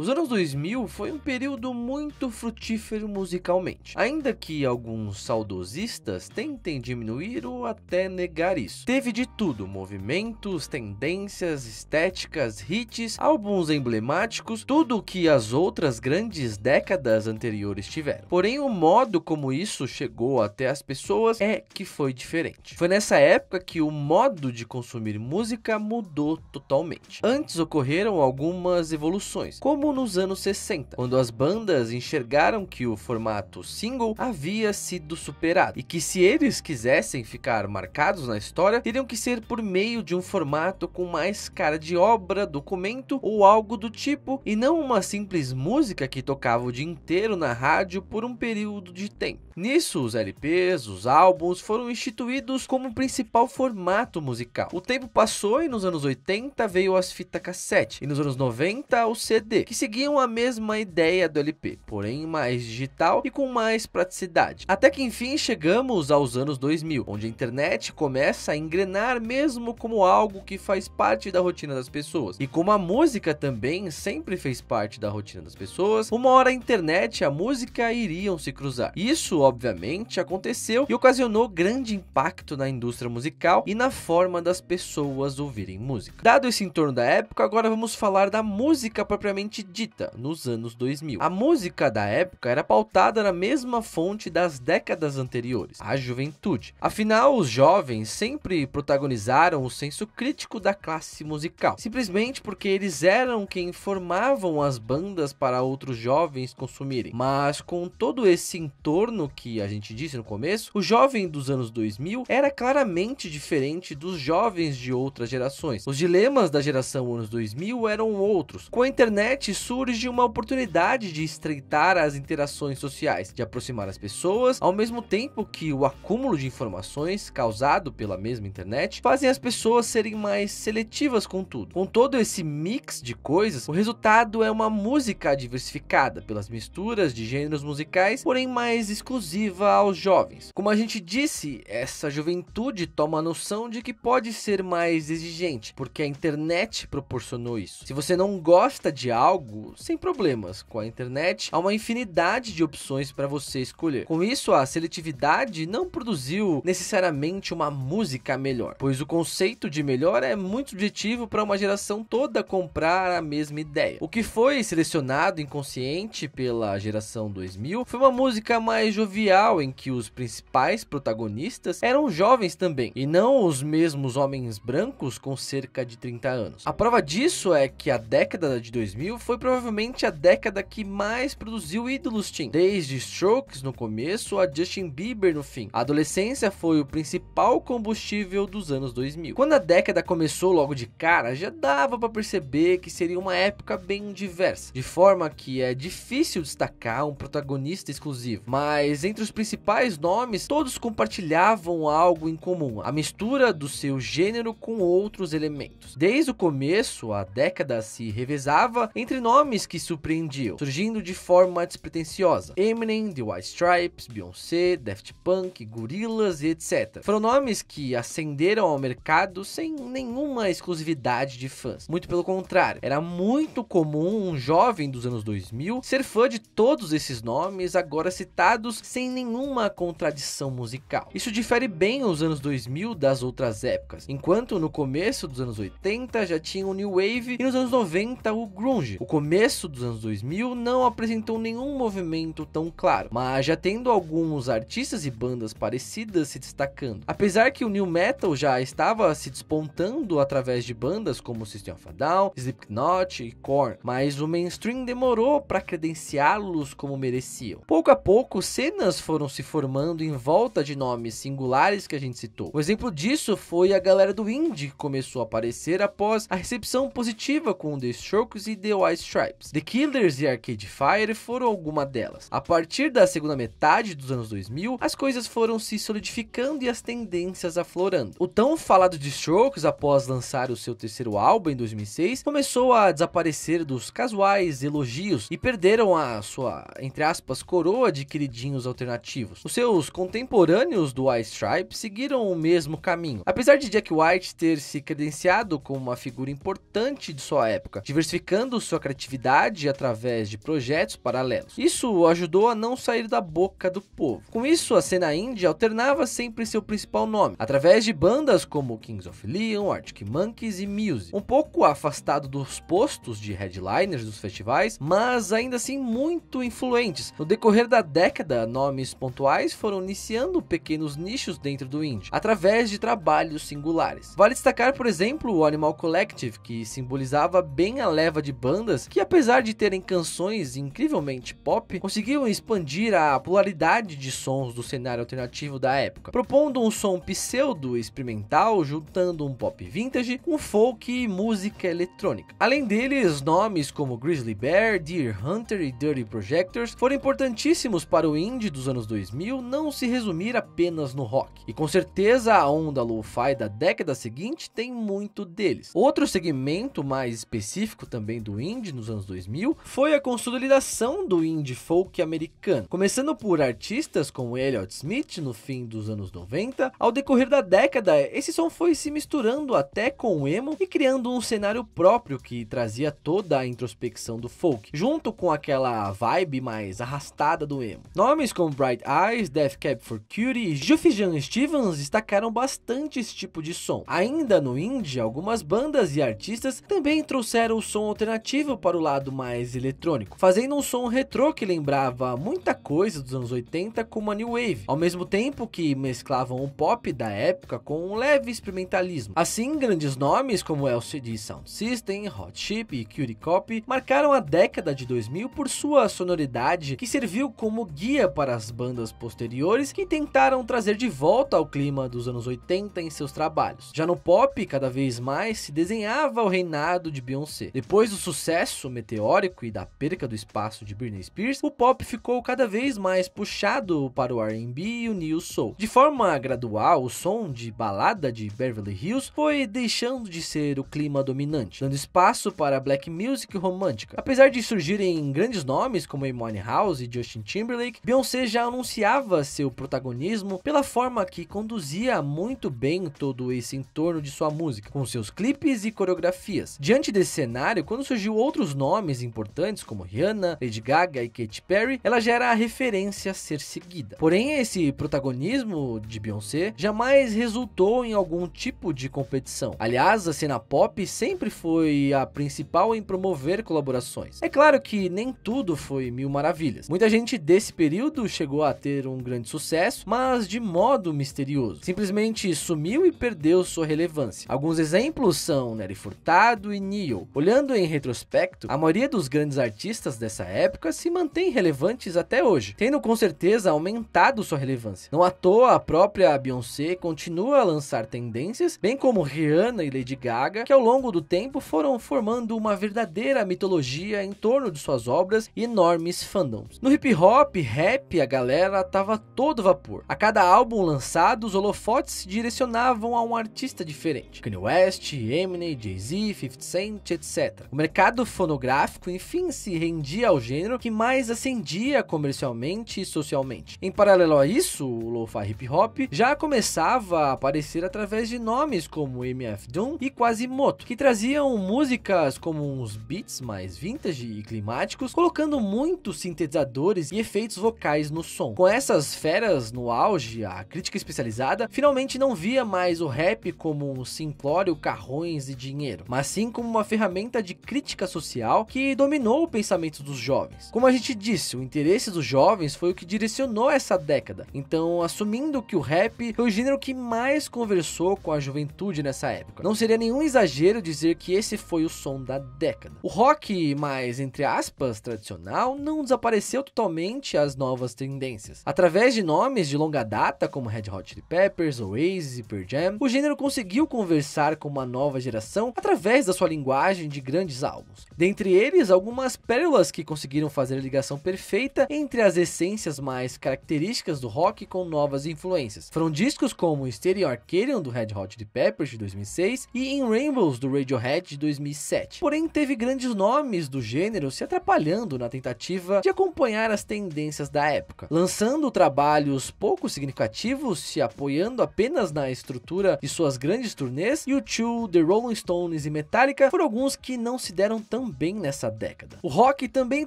Os anos 2000 foi um período muito frutífero musicalmente, ainda que alguns saudosistas tentem diminuir ou até negar isso. Teve de tudo: movimentos, tendências, estéticas, hits, álbuns emblemáticos, tudo o que as outras grandes décadas anteriores tiveram. Porém, o modo como isso chegou até as pessoas é que foi diferente. Foi nessa época que o modo de consumir música mudou totalmente. Antes ocorreram algumas evoluções, como como nos anos 60, quando as bandas enxergaram que o formato single havia sido superado e que se eles quisessem ficar marcados na história, teriam que ser por meio de um formato com mais cara de obra, documento ou algo do tipo, e não uma simples música que tocava o dia inteiro na rádio por um período de tempo. Nisso, os LPs, os álbuns foram instituídos como principal formato musical. O tempo passou e nos anos 80 veio as fitas cassete, e nos anos 90 o CD, que seguiam a mesma ideia do LP, porém mais digital e com mais praticidade. Até que enfim chegamos aos anos 2000, onde a internet começa a engrenar mesmo como algo que faz parte da rotina das pessoas. E como a música também sempre fez parte da rotina das pessoas, uma hora a internet e a música iriam se cruzar. Isso, obviamente, aconteceu e ocasionou grande impacto na indústria musical e na forma das pessoas ouvirem música. Dado esse entorno da época, agora vamos falar da música propriamente dita nos anos 2000. A música da época era pautada na mesma fonte das décadas anteriores, a juventude. Afinal, os jovens sempre protagonizaram o senso crítico da classe musical, simplesmente porque eles eram quem formavam as bandas para outros jovens consumirem. Mas com todo esse entorno que a gente disse no começo, o jovem dos anos 2000 era claramente diferente dos jovens de outras gerações. Os dilemas da geração anos 2000 eram outros. Com a internet surge uma oportunidade de estreitar as interações sociais, de aproximar as pessoas, ao mesmo tempo que o acúmulo de informações causado pela mesma internet fazem as pessoas serem mais seletivas com tudo. Com todo esse mix de coisas, o resultado é uma música diversificada pelas misturas de gêneros musicais, porém mais exclusiva aos jovens. Como a gente disse, essa juventude toma a noção de que pode ser mais exigente, porque a internet proporcionou isso. Se você não gosta de algo, jogo sem problemas. Com a internet, há uma infinidade de opções para você escolher. Com isso, a seletividade não produziu necessariamente uma música melhor, pois o conceito de melhor é muito subjetivo para uma geração toda comprar a mesma ideia. O que foi selecionado inconsciente pela geração 2000 foi uma música mais jovial em que os principais protagonistas eram jovens também, e não os mesmos homens brancos com cerca de 30 anos. A prova disso é que a década de 2000 foi provavelmente a década que mais produziu ídolos teen, desde Strokes no começo a Justin Bieber no fim. A adolescência foi o principal combustível dos anos 2000. Quando a década começou logo de cara, já dava para perceber que seria uma época bem diversa, de forma que é difícil destacar um protagonista exclusivo, mas entre os principais nomes, todos compartilhavam algo em comum, a mistura do seu gênero com outros elementos. Desde o começo, a década se revezava entre nomes que surpreendiam, surgindo de forma despretensiosa. Eminem, The White Stripes, Beyoncé, Daft Punk, Gorillaz e etc. Foram nomes que ascenderam ao mercado sem nenhuma exclusividade de fãs. Muito pelo contrário, era muito comum um jovem dos anos 2000 ser fã de todos esses nomes agora citados sem nenhuma contradição musical. Isso difere bem os anos 2000 das outras épocas, enquanto no começo dos anos 80 já tinha o New Wave e nos anos 90 o Grunge. O começo dos anos 2000 não apresentou nenhum movimento tão claro, mas já tendo alguns artistas e bandas parecidas se destacando. Apesar que o new metal já estava se despontando através de bandas como System of a Down, Slipknot e Korn, mas o mainstream demorou para credenciá-los como mereciam. Pouco a pouco, cenas foram se formando em volta de nomes singulares que a gente citou. Um exemplo disso foi a galera do indie que começou a aparecer após a recepção positiva com The Strokes e The White Stripes. The Killers e Arcade Fire foram alguma delas. A partir da segunda metade dos anos 2000, as coisas foram se solidificando e as tendências aflorando. O tão falado de Strokes, após lançar o seu terceiro álbum em 2006, começou a desaparecer dos casuais elogios e perderam a sua, entre aspas, coroa de queridinhos alternativos. Os seus contemporâneos do White Stripes seguiram o mesmo caminho. Apesar de Jack White ter se credenciado como uma figura importante de sua época, diversificando sua criatividade através de projetos paralelos. Isso ajudou a não sair da boca do povo. Com isso, a cena indie alternava sempre seu principal nome, através de bandas como Kings of Leon, Arctic Monkeys e Muse. Um pouco afastado dos postos de headliners dos festivais, mas ainda assim muito influentes. No decorrer da década, nomes pontuais foram iniciando pequenos nichos dentro do indie, através de trabalhos singulares. Vale destacar, por exemplo, o Animal Collective, que simbolizava bem a leva de bandas bandas que, apesar de terem canções incrivelmente pop, conseguiam expandir a polaridade de sons do cenário alternativo da época, propondo um som pseudo-experimental, juntando um pop vintage com folk e música eletrônica. Além deles, nomes como Grizzly Bear, Deer Hunter e Dirty Projectors foram importantíssimos para o indie dos anos 2000 não se resumir apenas no rock. E com certeza a onda lo-fi da década seguinte tem muito deles. Outro segmento mais específico também do indie nos anos 2000 foi a consolidação do indie folk americano, começando por artistas como Elliott Smith no fim dos anos 90. Ao decorrer da década, esse som foi se misturando até com o emo e criando um cenário próprio que trazia toda a introspecção do folk, junto com aquela vibe mais arrastada do emo. Nomes como Bright Eyes, Death Cab for Cutie e Juffy Jan Stevens destacaram bastante esse tipo de som. Ainda no indie, algumas bandas e artistas também trouxeram o som alternativo para o lado mais eletrônico, fazendo um som retrô que lembrava muita coisa dos anos 80 como a New Wave, ao mesmo tempo que mesclavam o pop da época com um leve experimentalismo. Assim, grandes nomes como LCD Sound System, Hot Chip e Cutie Cop marcaram a década de 2000 por sua sonoridade que serviu como guia para as bandas posteriores que tentaram trazer de volta ao clima dos anos 80 em seus trabalhos. Já no pop, cada vez mais se desenhava o reinado de Beyoncé. Depois do sucesso sucesso meteórico e da perca do espaço de Britney Spears, o pop ficou cada vez mais puxado para o R&B e o new soul. De forma gradual, o som de balada de Beverly Hills foi deixando de ser o clima dominante, dando espaço para black music romântica. Apesar de surgirem grandes nomes como Amy House e Justin Timberlake, Beyoncé já anunciava seu protagonismo pela forma que conduzia muito bem todo esse entorno de sua música, com seus clipes e coreografias. Diante desse cenário, quando surgiu outros nomes importantes como Rihanna, Lady Gaga e Katy Perry, ela já era a referência a ser seguida. Porém, esse protagonismo de Beyoncé jamais resultou em algum tipo de competição. Aliás, a cena pop sempre foi a principal em promover colaborações. É claro que nem tudo foi mil maravilhas. Muita gente desse período chegou a ter um grande sucesso, mas de modo misterioso. Simplesmente sumiu e perdeu sua relevância. Alguns exemplos são Nery Furtado e Neil. Olhando em retrospecto, aspecto, a maioria dos grandes artistas dessa época se mantém relevantes até hoje, tendo com certeza aumentado sua relevância. Não à toa, a própria Beyoncé continua a lançar tendências, bem como Rihanna e Lady Gaga, que ao longo do tempo foram formando uma verdadeira mitologia em torno de suas obras e enormes fandoms. No hip hop, rap, a galera tava todo vapor. A cada álbum lançado, os holofotes se direcionavam a um artista diferente. Kanye West, Eminem, Jay-Z, 50 Cent, etc. O mercado fonográfico, enfim, se rendia ao gênero que mais ascendia comercialmente e socialmente. Em paralelo a isso, o lo-fi hip hop já começava a aparecer através de nomes como MF Doom e Quasimoto, que traziam músicas como uns beats mais vintage e climáticos, colocando muitos sintetizadores e efeitos vocais no som. Com essas feras no auge, a crítica especializada finalmente não via mais o rap como um simplório carrões e dinheiro, mas sim como uma ferramenta de crítica social social que dominou o pensamento dos jovens. Como a gente disse, o interesse dos jovens foi o que direcionou essa década, então assumindo que o rap foi o gênero que mais conversou com a juventude nessa época. Não seria nenhum exagero dizer que esse foi o som da década. O rock mais, entre aspas, tradicional não desapareceu totalmente às novas tendências. Através de nomes de longa data como Red Hot Chili Peppers, Oasis e Pearl Jam, o gênero conseguiu conversar com uma nova geração através da sua linguagem de grandes álbuns. Dentre eles, algumas pérolas que conseguiram fazer a ligação perfeita entre as essências mais características do rock com novas influências. Foram discos como Stereo Arcadian do Red Hot Chili Peppers de 2006 e In Rainbows do Radiohead de 2007. Porém, teve grandes nomes do gênero se atrapalhando na tentativa de acompanhar as tendências da época, lançando trabalhos pouco significativos, se apoiando apenas na estrutura de suas grandes turnês, e o Two, The Rolling Stones e Metallica foram alguns que não se deram tão também nessa década. O rock também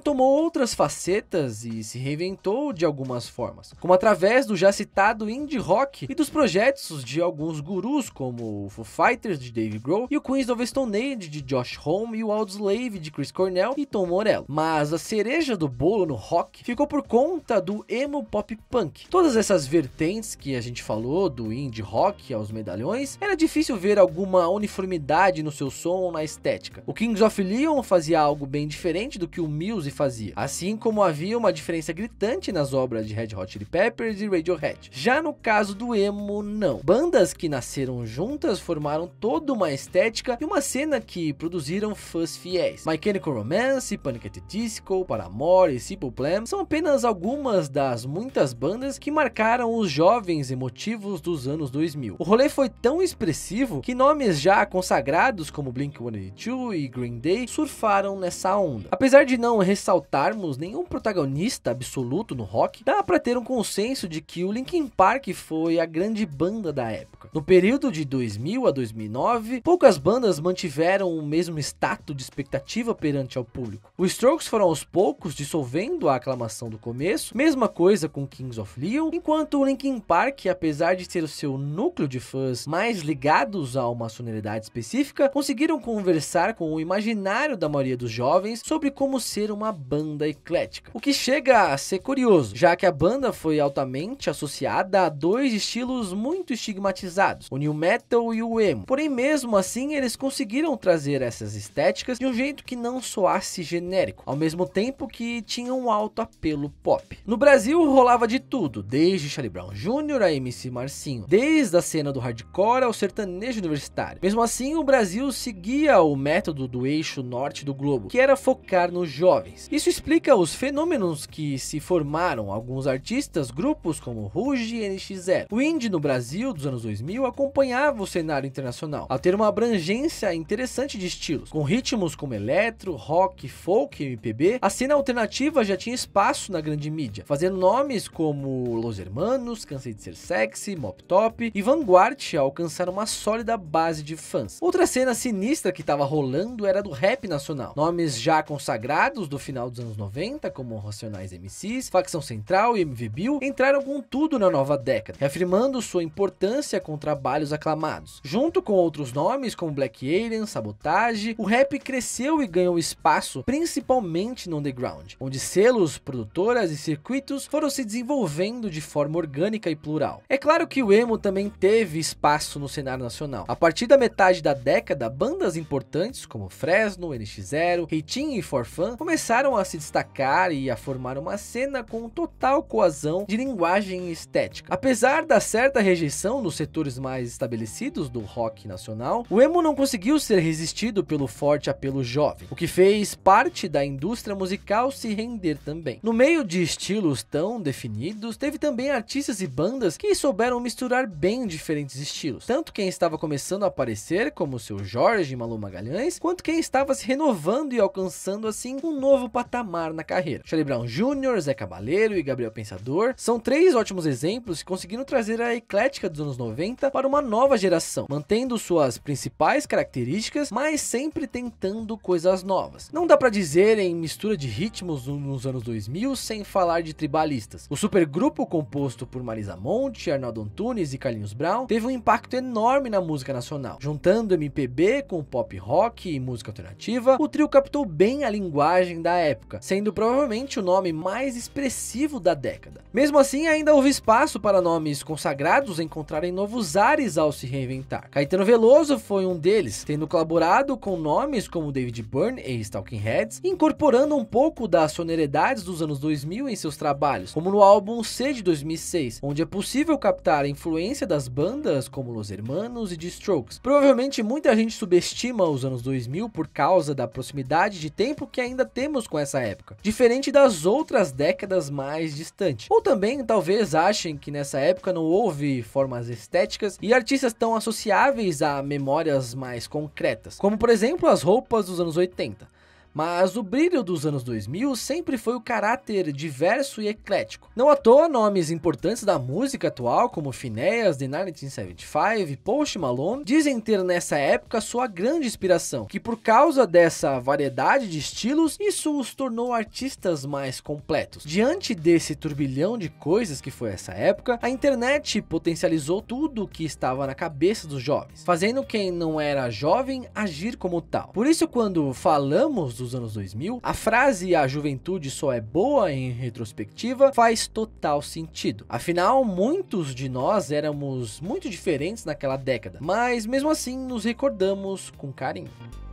tomou outras facetas e se reinventou de algumas formas, como através do já citado indie rock e dos projetos de alguns gurus como o Foo Fighters de Dave Grohl e o Queens of Stone Age de Josh Homme e o Slave de Chris Cornell e Tom Morello. Mas a cereja do bolo no rock ficou por conta do emo pop punk. Todas essas vertentes que a gente falou do indie rock aos medalhões, era difícil ver alguma uniformidade no seu som ou na estética. O Kings of Leon fazia algo bem diferente do que o Muse fazia, assim como havia uma diferença gritante nas obras de Red Hot Chili Peppers e Radiohead. Já no caso do emo, não. Bandas que nasceram juntas formaram toda uma estética e uma cena que produziram fãs fiéis. My Chemical Romance, Panic! At the Disco, Paramore e Simple Plan são apenas algumas das muitas bandas que marcaram os jovens emotivos dos anos 2000. O rolê foi tão expressivo que nomes já consagrados como Blink-182 e Green Day surfaram surfaram nessa onda. Apesar de não ressaltarmos nenhum protagonista absoluto no rock, dá para ter um consenso de que o Linkin Park foi a grande banda da época. No período de 2000 a 2009, poucas bandas mantiveram o mesmo status de expectativa perante ao público. Os Strokes foram aos poucos dissolvendo a aclamação do começo, mesma coisa com Kings of Leon, enquanto o Linkin Park, apesar de ter o seu núcleo de fãs mais ligados a uma sonoridade específica, conseguiram conversar com o imaginário da maioria dos jovens sobre como ser uma banda eclética. O que chega a ser curioso, já que a banda foi altamente associada a dois estilos muito estigmatizados, o new metal e o emo. Porém, mesmo assim, eles conseguiram trazer essas estéticas de um jeito que não soasse genérico, ao mesmo tempo que tinha um alto apelo pop. No Brasil rolava de tudo, desde Charlie Brown Jr. a MC Marcinho, desde a cena do hardcore ao sertanejo universitário. Mesmo assim, o Brasil seguia o método do eixo norte do globo, que era focar nos jovens. Isso explica os fenômenos que se formaram alguns artistas, grupos como Ruge e NX0. O indie no Brasil dos anos 2000 acompanhava o cenário internacional, ao ter uma abrangência interessante de estilos, com ritmos como eletro, rock, folk e MPB. A cena alternativa já tinha espaço na grande mídia, fazendo nomes como Los Hermanos, Cansei de Ser Sexy, Mop Top e Vanguard alcançar uma sólida base de fãs. Outra cena sinistra que estava rolando era do rap nacional nacional. Nomes já consagrados do final dos anos 90, como Racionais MCs, Facção Central e MV Bill, entraram com tudo na nova década, reafirmando sua importância com trabalhos aclamados. Junto com outros nomes como Black Alien, Sabotage, o rap cresceu e ganhou espaço, principalmente no underground, onde selos, produtoras e circuitos foram se desenvolvendo de forma orgânica e plural. É claro que o emo também teve espaço no cenário nacional. A partir da metade da década, bandas importantes como Fresno, NX NX0, Reitin e Forfan começaram a se destacar e a formar uma cena com total coesão de linguagem e estética. Apesar da certa rejeição nos setores mais estabelecidos do rock nacional, o emo não conseguiu ser resistido pelo forte apelo jovem, o que fez parte da indústria musical se render também. No meio de estilos tão definidos, teve também artistas e bandas que souberam misturar bem diferentes estilos, tanto quem estava começando a aparecer, como o seu Jorge Malu Magalhães, quanto quem estava se renovando renovando e alcançando assim um novo patamar na carreira. Charlie Brown Jr., Zé Cabaleiro e Gabriel Pensador são três ótimos exemplos que conseguiram trazer a eclética dos anos 90 para uma nova geração, mantendo suas principais características, mas sempre tentando coisas novas. Não dá para dizer em mistura de ritmos nos anos 2000 sem falar de tribalistas. O supergrupo composto por Marisa Monte, Arnaldo Antunes e Carlinhos Brown teve um impacto enorme na música nacional, juntando MPB com pop rock e música alternativa narrativa, o trio captou bem a linguagem da época, sendo provavelmente o nome mais expressivo da década. Mesmo assim, ainda houve espaço para nomes consagrados encontrarem novos ares ao se reinventar. Caetano Veloso foi um deles, tendo colaborado com nomes como David Byrne e Stalking Heads, incorporando um pouco das sonoridades dos anos 2000 em seus trabalhos, como no álbum C de 2006, onde é possível captar a influência das bandas como Los Hermanos e The Strokes. Provavelmente muita gente subestima os anos 2000 por causa da da proximidade de tempo que ainda temos com essa época, diferente das outras décadas mais distantes. Ou também talvez achem que nessa época não houve formas estéticas e artistas tão associáveis a memórias mais concretas, como por exemplo as roupas dos anos 80. Mas o brilho dos anos 2000 sempre foi o caráter diverso e eclético. Não à toa, nomes importantes da música atual, como Phineas, The 1975 e Post Malone, dizem ter nessa época sua grande inspiração, que por causa dessa variedade de estilos, isso os tornou artistas mais completos. Diante desse turbilhão de coisas que foi essa época, a internet potencializou tudo o que estava na cabeça dos jovens, fazendo quem não era jovem agir como tal. Por isso, quando falamos dos anos 2000, a frase a juventude só é boa em retrospectiva faz total sentido. Afinal, muitos de nós éramos muito diferentes naquela década, mas mesmo assim nos recordamos com carinho.